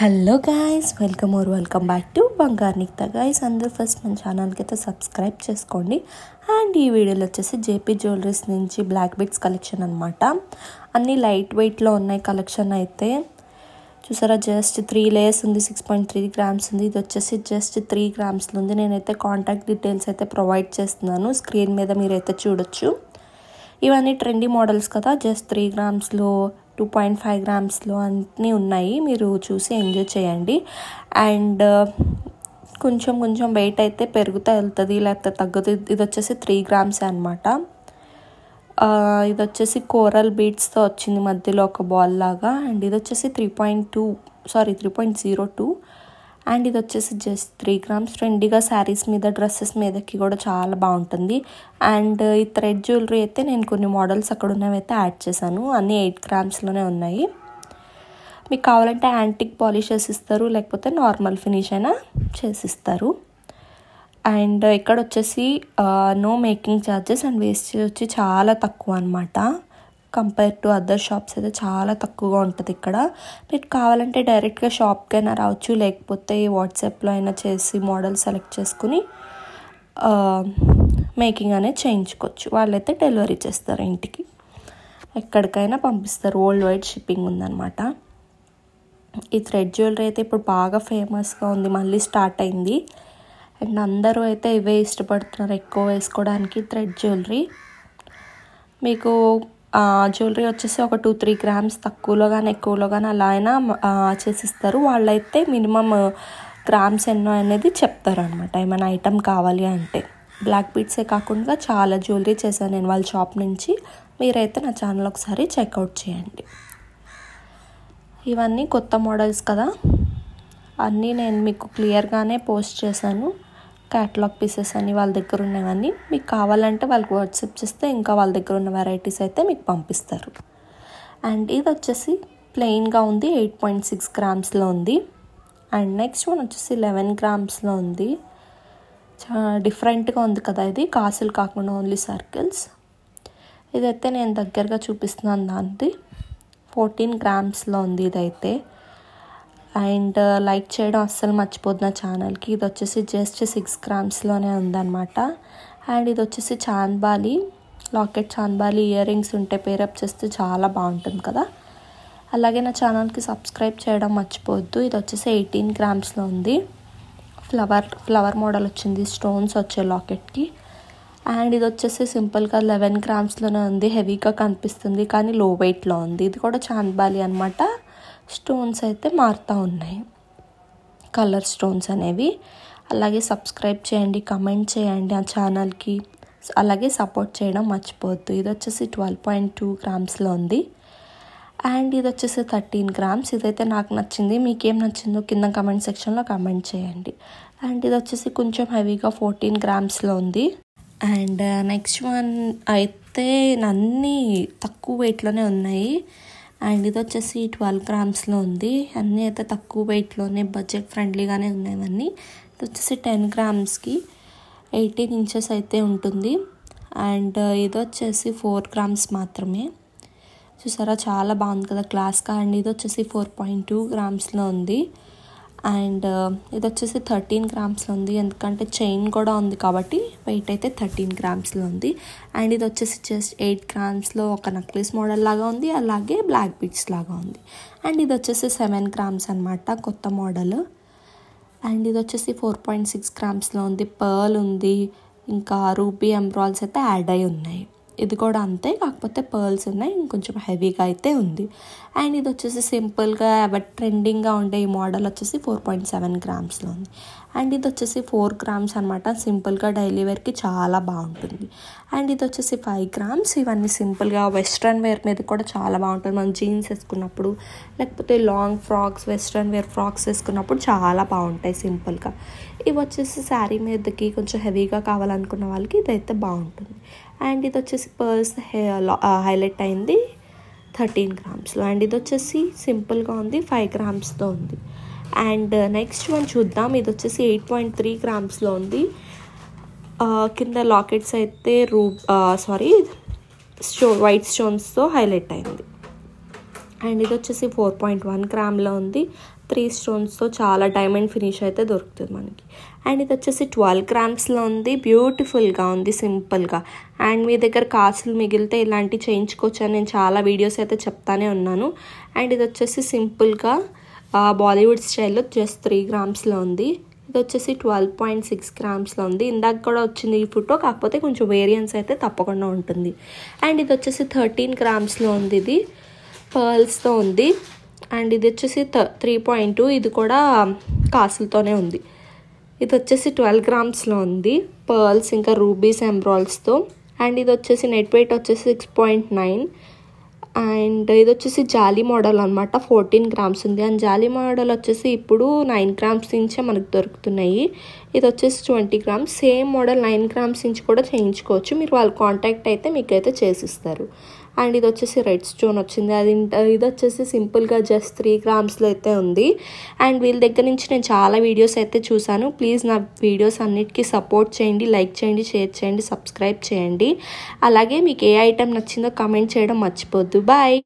hello guys welcome or welcome back to బంగారు నిక్త guys అందరూ ఫస్ట్ మన ఛానల్కి అయితే సబ్స్క్రైబ్ చేసుకోండి అండ్ ఈ వీడియోలో వచ్చేసి జేపీ జ్యువెలరీస్ నుంచి బ్లాక్ బిట్స్ కలెక్షన్ అనమాట అన్నీ లైట్ వెయిట్లో ఉన్నాయి కలెక్షన్ అయితే చూసారా జస్ట్ త్రీ లేయర్స్ ఉంది సిక్స్ పాయింట్ త్రీ గ్రామ్స్ ఉంది ఇది వచ్చేసి జస్ట్ త్రీ గ్రామ్స్లో ఉంది నేనైతే కాంటాక్ట్ డీటెయిల్స్ అయితే ప్రొవైడ్ చేస్తున్నాను స్క్రీన్ మీద మీరైతే చూడొచ్చు ఇవన్నీ ట్రెండీ మోడల్స్ కదా జస్ట్ త్రీ గ్రామ్స్లో టూ పాయింట్ ఫైవ్ గ్రామ్స్లో అన్నీ ఉన్నాయి మీరు చూసి ఎంజాయ్ చేయండి అండ్ uh, కొంచెం కొంచెం వెయిట్ అయితే పెరుగుతూ వెళ్తుంది లేకపోతే తగ్గుతుంది ఇది వచ్చేసి త్రీ గ్రామ్స్ అనమాట uh, ఇది వచ్చేసి కోరల్ బీట్స్తో వచ్చింది మధ్యలో ఒక బాల్ లాగా అండ్ ఇది వచ్చేసి three point two sorry three point zero two and ఇది వచ్చేసి జస్ట్ త్రీ గ్రామ్స్ ట్రెండీగా శారీస్ మీద డ్రెస్సెస్ మీదకి కూడా చాలా బాగుంటుంది అండ్ ఈ థ్రెడ్ జ్యువెలరీ అయితే నేను కొన్ని మోడల్స్ అక్కడ ఉన్నవి అయితే యాడ్ చేశాను అన్నీ ఎయిట్ గ్రామ్స్లోనే ఉన్నాయి మీకు కావాలంటే యాంటిక్ పాలిష్ చేసిస్తారు లేకపోతే నార్మల్ ఫినిష్ అయినా చేసిస్తారు అండ్ ఇక్కడ వచ్చేసి no making charges and wastage వచ్చి చాలా తక్కువ అనమాట కంపేర్ టు అదర్ షాప్స్ అయితే చాలా తక్కువగా ఉంటుంది ఇక్కడ మీరు కావాలంటే డైరెక్ట్గా షాప్కి అయినా రావచ్చు లేకపోతే వాట్సాప్లో అయినా చేసి మోడల్ సెలెక్ట్ చేసుకుని మేకింగ్ అనేది చేయించుకోవచ్చు వాళ్ళైతే డెలివరీ చేస్తారు ఇంటికి ఎక్కడికైనా పంపిస్తారు వరల్డ్ వైడ్ షిప్పింగ్ ఉందన్నమాట ఈ థ్రెడ్ జ్యువెలరీ అయితే ఇప్పుడు బాగా ఫేమస్గా ఉంది మళ్ళీ స్టార్ట్ అయింది అండ్ అందరూ అయితే ఇవే ఇష్టపడుతున్నారు ఎక్కువ వేసుకోవడానికి థ్రెడ్ జ్యువెలరీ మీకు జ్యువెలరీ వచ్చేసి ఒక టూ త్రీ గ్రామ్స్ తక్కువలో కానీ ఎక్కువలో కానీ అలా అయినా చేసిస్తారు వాళ్ళైతే మినిమమ్ గ్రామ్స్ ఎన్నో అనేది అనమాట ఏమైనా ఐటెం కావాలి అంటే బ్లాక్ బీట్సే కాకుండా చాలా జ్యువెలరీ చేశాను నేను వాళ్ళ షాప్ నుంచి మీరైతే నా ఛానల్ ఒకసారి చెక్అవుట్ చేయండి ఇవన్నీ కొత్త మోడల్స్ కదా అన్నీ నేను మీకు క్లియర్గానే పోస్ట్ చేశాను క్యాటలాగ్ పీసెస్ అని వాళ్ళ దగ్గర ఉన్నవన్నీ మీకు కావాలంటే వాళ్ళకి వాట్సాప్ చేస్తే ఇంకా వాళ్ళ దగ్గర ఉన్న వెరైటీస్ అయితే మీకు పంపిస్తారు అండ్ ఇది వచ్చేసి ప్లెయిన్గా ఉంది ఎయిట్ పాయింట్ సిక్స్ గ్రామ్స్లో ఉంది అండ్ నెక్స్ట్ వన్ వచ్చేసి లెవెన్ గ్రామ్స్లో ఉంది డిఫరెంట్గా ఉంది కదా ఇది కాసులు కాకుండా ఓన్లీ సర్కిల్స్ ఇదైతే నేను దగ్గరగా చూపిస్తున్నాను దానిది ఫోర్టీన్ గ్రామ్స్లో ఉంది ఇదైతే అండ్ uh, లైక్ చేయడం అస్సలు మర్చిపోద్దు నా ఛానల్కి ఇది వచ్చేసి జస్ట్ సిక్స్ గ్రామ్స్లోనే ఉందన్నమాట అండ్ ఇది వచ్చేసి chandbali locket chandbali earrings ఉంటే పేరప్ చేస్తే చాలా బాగుంటుంది కదా అలాగే నా ఛానల్కి సబ్స్క్రైబ్ చేయడం మర్చిపోవద్దు ఇది వచ్చేసి ఎయిటీన్ గ్రామ్స్లో ఉంది ఫ్లవర్ ఫ్లవర్ మోడల్ వచ్చింది స్టోన్స్ వచ్చే లాకెట్కి అండ్ ఇది వచ్చేసి సింపుల్గా లెవెన్ గ్రామ్స్లోనే ఉంది హెవీగా కనిపిస్తుంది కానీ లో వెయిట్లో ఉంది ఇది కూడా చాన్బాలి అనమాట స్టోన్స్ అయితే మారుతూ ఉన్నాయి కలర్ స్టోన్స్ అనేవి అలాగే సబ్స్క్రైబ్ చేయండి కమెంట్ చేయండి ఆ ఛానల్కి అలాగే సపోర్ట్ చేయడం మర్చిపోవద్దు ఇది వచ్చేసి ట్వెల్వ్ పాయింట్ టూ గ్రామ్స్లో ఉంది అండ్ ఇది వచ్చేసి థర్టీన్ గ్రామ్స్ ఇదైతే నాకు నచ్చింది మీకేం నచ్చిందో కింద కమెంట్ సెక్షన్లో కమెంట్ చేయండి అండ్ ఇది వచ్చేసి కొంచెం హెవీగా ఫోర్టీన్ గ్రామ్స్లో ఉంది అండ్ నెక్స్ట్ uh, వన్ అయితే అన్నీ తక్కువ వెయిట్లోనే ఉన్నాయి అండ్ ఇది వచ్చేసి ట్వెల్వ్ గ్రామ్స్లో ఉంది అన్నీ అయితే తక్కువ వెయిట్లోనే బడ్జెట్ ఫ్రెండ్లీగానే ఉన్నాయవన్నీ ఇది వచ్చేసి టెన్ గ్రామ్స్కి ఎయిటీన్ ఇంచెస్ అయితే ఉంటుంది అండ్ ఇది వచ్చేసి ఫోర్ గ్రామ్స్ మాత్రమే చూసారా చాలా బాగుంది కదా క్లాస్గా అండ్ ఇది వచ్చేసి ఫోర్ పాయింట్ టూ గ్రామ్స్లో ఉంది అండ్ uh, ఇది వచ్చేసి థర్టీన్ గ్రామ్స్లో ఉంది ఎందుకంటే చైన్ కూడా ఉంది కాబట్టి వెయిట్ అయితే థర్టీన్ గ్రామ్స్లో ఉంది అండ్ ఇది వచ్చేసి జస్ట్ ఎయిట్ గ్రామ్స్లో ఒక నక్లెస్ మోడల్ లాగా ఉంది అలాగే బ్లాక్ బీట్స్ లాగా ఉంది అండ్ ఇది వచ్చేసి సెవెన్ గ్రామ్స్ అనమాట కొత్త మోడల్ అండ్ ఇది వచ్చేసి ఫోర్ పాయింట్ సిక్స్ గ్రామ్స్లో ఉంది పర్ల్ ఉంది ఇంకా రూబీ ఎంబ్రాయిల్స్ అయితే యాడ్ అయి ఉన్నాయి ఇది కూడా అంతే కాకపోతే పర్ల్స్ ఉన్నాయి ఇంకొంచెం హెవీగా అయితే ఉంది అండ్ ఇది వచ్చేసి సింపుల్గా బట్ ట్రెండింగ్గా ఉండే ఈ మోడల్ వచ్చేసి ఫోర్ పాయింట్ సెవెన్ గ్రామ్స్లో ఉంది అండ్ ఇది వచ్చేసి ఫోర్ గ్రామ్స్ అనమాట సింపుల్గా డైలీ వేర్కి చాలా బాగుంటుంది అండ్ ఇది వచ్చేసి ఫైవ్ గ్రామ్స్ ఇవన్నీ సింపుల్గా వెస్ట్రన్ వేర్ మీద కూడా చాలా బాగుంటుంది మనం జీన్స్ వేసుకున్నప్పుడు లేకపోతే long frocks western wear frocks వేసుకున్నప్పుడు చాలా బాగుంటాయి సింపుల్గా ఇవి వచ్చేసి శారీ మీదకి కొంచెం హెవీగా కావాలనుకున్న వాళ్ళకి ఇదైతే బాగుంటుంది అండ్ ఇది వచ్చేసి పర్ల్స్ హైలైట్ అయింది థర్టీన్ గ్రామ్స్లో అండ్ ఇది వచ్చేసి సింపుల్గా ఉంది ఫైవ్ గ్రామ్స్తో ఉంది అండ్ నెక్స్ట్ మనం చూద్దాం ఇది వచ్చేసి ఎయిట్ పాయింట్ త్రీ గ్రామ్స్లో ఉంది కింద లాకెట్స్ అయితే రూ సారీ స్టో వైట్ స్టోన్స్తో హైలైట్ అయింది అండ్ ఇది వచ్చేసి ఫోర్ పాయింట్ వన్ గ్రామ్లో ఉంది త్రీ స్టోన్స్తో చాలా డైమండ్ ఫినిష్ అయితే దొరుకుతుంది మనకి అండ్ ఇది వచ్చేసి ట్వెల్వ్ గ్రామ్స్లో ఉంది బ్యూటిఫుల్గా ఉంది సింపుల్గా అండ్ మీ దగ్గర కాసులు మిగిలితే ఇలాంటి చేయించుకోవచ్చు అని నేను చాలా వీడియోస్ అయితే చెప్తానే ఉన్నాను అండ్ ఇది వచ్చేసి సింపుల్గా బాలీవుడ్ స్టైల్లో జస్ట్ త్రీ గ్రామ్స్లో ఉంది ఇది వచ్చేసి ట్వెల్వ్ పాయింట్ సిక్స్ గ్రామ్స్లో ఉంది ఇందాక కూడా వచ్చింది ఈ ఫోటో కాకపోతే కొంచెం వేరియన్స్ అయితే తప్పకుండా ఉంటుంది అండ్ ఇది వచ్చేసి థర్టీన్ గ్రామ్స్లో ఉంది ఇది పర్ల్స్తో ఉంది అండ్ ఇది వచ్చేసి త్రీ పాయింట్ టూ ఇది కూడా కాసులతోనే ఉంది ఇది వచ్చేసి ట్వెల్వ్ గ్రామ్స్లో ఉంది పర్ల్స్ ఇంకా రూబీస్ ఎంబ్రాయిల్స్తో అండ్ ఇది వచ్చేసి నెట్ వెయిట్ వచ్చేసి సిక్స్ పాయింట్ నైన్ అండ్ ఇది వచ్చేసి జాలీ మోడల్ అనమాట ఫోర్టీన్ గ్రామ్స్ ఉంది అండ్ జాలీ మోడల్ వచ్చేసి ఇప్పుడు నైన్ గ్రామ్స్ నుంచే మనకు దొరుకుతున్నాయి ఇది వచ్చేసి twenty grams same model nine grams నుంచి కూడా చేయించుకోవచ్చు మీరు వాళ్ళు కాంటాక్ట్ అయితే మీకైతే చేసిస్తారు అండ్ ఇది వచ్చేసి రెడ్ స్టోన్ వచ్చింది అది ఇది వచ్చేసి సింపుల్గా జస్ట్ త్రీ గ్రామ్స్లో అయితే ఉంది అండ్ వీళ్ళ దగ్గర నుంచి నేను చాలా వీడియోస్ అయితే చూశాను ప్లీజ్ నా వీడియోస్ అన్నిటికీ సపోర్ట్ చేయండి లైక్ చేయండి షేర్ చేయండి సబ్స్క్రైబ్ చేయండి అలాగే మీకు ఏ ఐటెం నచ్చిందో కమెంట్ చేయడం మర్చిపోద్దు బాయ్